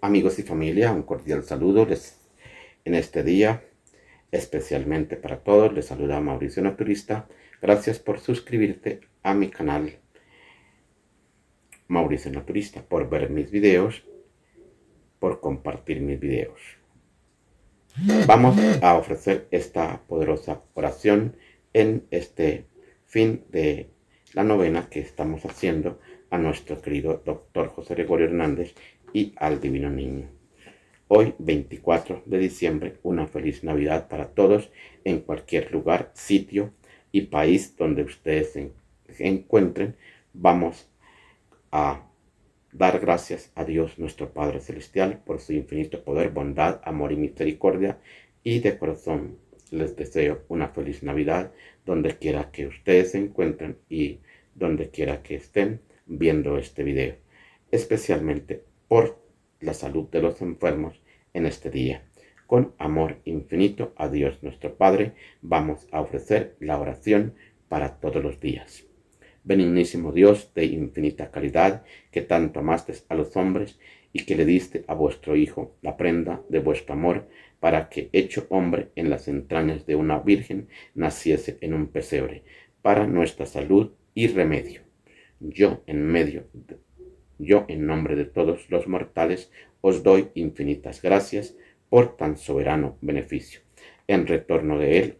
Amigos y familia, un cordial saludo en este día, especialmente para todos. Les saluda Mauricio Naturista. Gracias por suscribirte a mi canal Mauricio Naturista, por ver mis videos, por compartir mis videos. Vamos a ofrecer esta poderosa oración en este fin de la novena que estamos haciendo a nuestro querido doctor José Gregorio Hernández y al Divino Niño. Hoy, 24 de diciembre, una feliz Navidad para todos en cualquier lugar, sitio y país donde ustedes se encuentren. Vamos a dar gracias a Dios nuestro Padre Celestial por su infinito poder, bondad, amor y misericordia. Y de corazón les deseo una feliz Navidad donde quiera que ustedes se encuentren y donde quiera que estén viendo este video. Especialmente por la salud de los enfermos en este día. Con amor infinito a Dios nuestro Padre, vamos a ofrecer la oración para todos los días. Benignísimo Dios de infinita caridad, que tanto amaste a los hombres y que le diste a vuestro Hijo la prenda de vuestro amor, para que, hecho hombre en las entrañas de una virgen, naciese en un pesebre, para nuestra salud y remedio. Yo, en medio de yo en nombre de todos los mortales os doy infinitas gracias por tan soberano beneficio. En retorno de él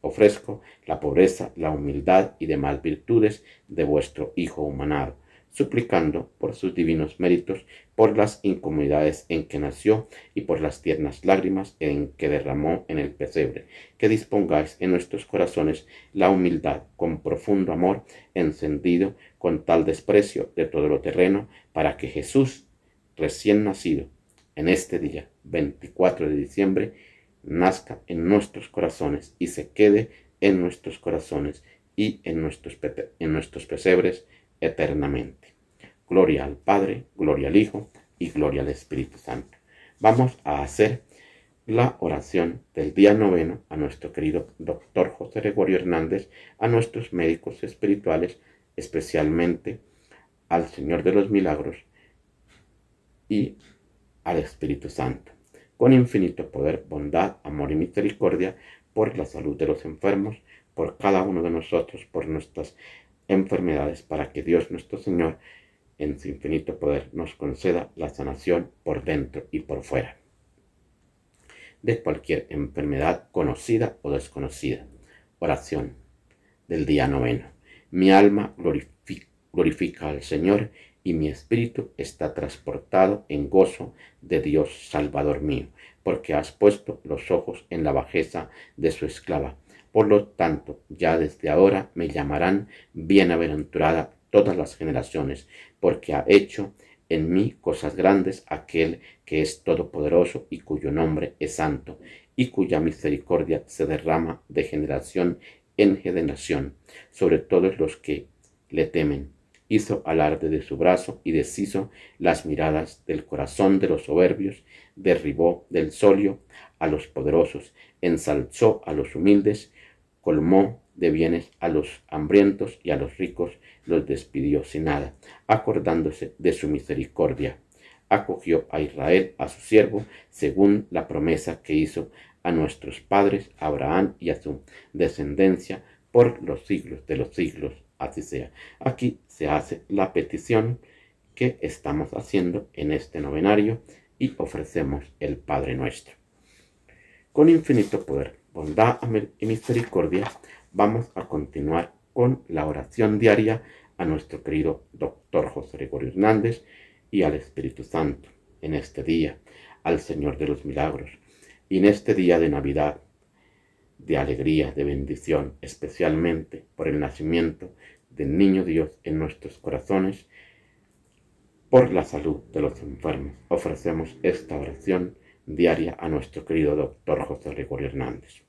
ofrezco la pobreza, la humildad y demás virtudes de vuestro Hijo humanado, suplicando por sus divinos méritos, por las incomodidades en que nació y por las tiernas lágrimas en que derramó en el pesebre, que dispongáis en nuestros corazones la humildad con profundo amor encendido con tal desprecio de todo lo terreno para que Jesús, recién nacido, en este día 24 de diciembre, nazca en nuestros corazones y se quede en nuestros corazones y en nuestros, en nuestros pesebres eternamente. Gloria al Padre, gloria al Hijo y gloria al Espíritu Santo. Vamos a hacer la oración del día noveno a nuestro querido doctor José Gregorio Hernández, a nuestros médicos espirituales, especialmente al Señor de los Milagros y al Espíritu Santo, con infinito poder, bondad, amor y misericordia, por la salud de los enfermos, por cada uno de nosotros, por nuestras enfermedades, para que Dios nuestro Señor, en su infinito poder, nos conceda la sanación por dentro y por fuera de cualquier enfermedad conocida o desconocida. Oración del día noveno. Mi alma glorifica, al Señor y mi espíritu está transportado en gozo de Dios Salvador mío, porque has puesto los ojos en la bajeza de su esclava. Por lo tanto, ya desde ahora me llamarán bienaventurada todas las generaciones, porque ha hecho en mí cosas grandes aquel que es todopoderoso y cuyo nombre es santo, y cuya misericordia se derrama de generación nación sobre todos los que le temen. Hizo alarde de su brazo y deshizo las miradas del corazón de los soberbios, derribó del solio a los poderosos, ensalzó a los humildes, colmó de bienes a los hambrientos y a los ricos los despidió sin nada, acordándose de su misericordia. Acogió a Israel, a su siervo, según la promesa que hizo a nuestros padres Abraham y a su descendencia por los siglos de los siglos, así sea. Aquí se hace la petición que estamos haciendo en este novenario y ofrecemos el Padre nuestro. Con infinito poder, bondad y misericordia, vamos a continuar con la oración diaria a nuestro querido doctor José Gregorio Hernández y al Espíritu Santo en este día, al Señor de los Milagros y en este día de Navidad, de alegría, de bendición, especialmente por el nacimiento del Niño Dios en nuestros corazones, por la salud de los enfermos, ofrecemos esta oración diaria a nuestro querido doctor José Gregorio Hernández.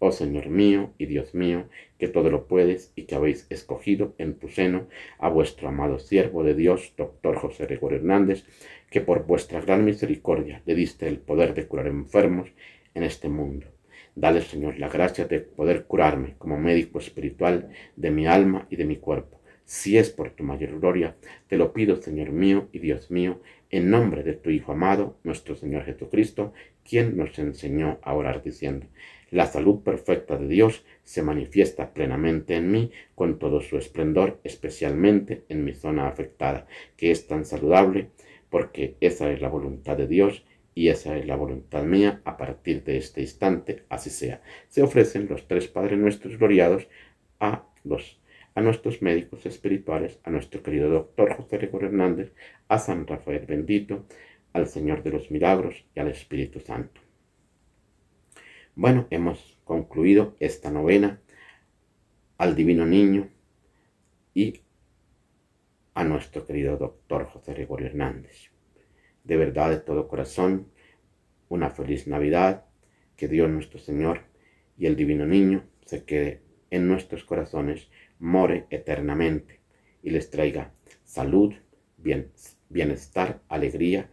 Oh Señor mío y Dios mío, que todo lo puedes y que habéis escogido en tu seno a vuestro amado siervo de Dios, doctor José Gregorio Hernández, que por vuestra gran misericordia le diste el poder de curar enfermos en este mundo. Dale, Señor, la gracia de poder curarme como médico espiritual de mi alma y de mi cuerpo. Si es por tu mayor gloria, te lo pido, Señor mío y Dios mío, en nombre de tu Hijo amado, nuestro Señor Jesucristo, quien nos enseñó a orar diciendo, la salud perfecta de Dios se manifiesta plenamente en mí con todo su esplendor, especialmente en mi zona afectada, que es tan saludable porque esa es la voluntad de Dios y esa es la voluntad mía a partir de este instante, así sea. Se ofrecen los tres Padres Nuestros gloriados a los a nuestros médicos espirituales, a nuestro querido doctor José Gregorio Hernández, a San Rafael bendito, al Señor de los Milagros y al Espíritu Santo. Bueno, hemos concluido esta novena al Divino Niño y a nuestro querido doctor José Gregorio Hernández. De verdad, de todo corazón, una feliz Navidad, que Dios nuestro Señor y el Divino Niño se quede en nuestros corazones, more eternamente y les traiga salud, bienestar, alegría,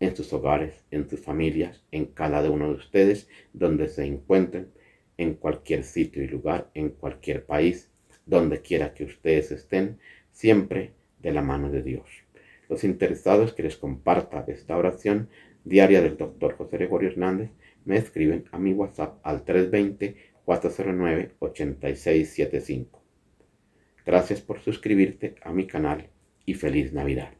en sus hogares, en sus familias, en cada uno de ustedes, donde se encuentren, en cualquier sitio y lugar, en cualquier país, donde quiera que ustedes estén, siempre de la mano de Dios. Los interesados que les comparta esta oración diaria del doctor José Gregorio Hernández me escriben a mi WhatsApp al 320-409-8675. Gracias por suscribirte a mi canal y feliz Navidad.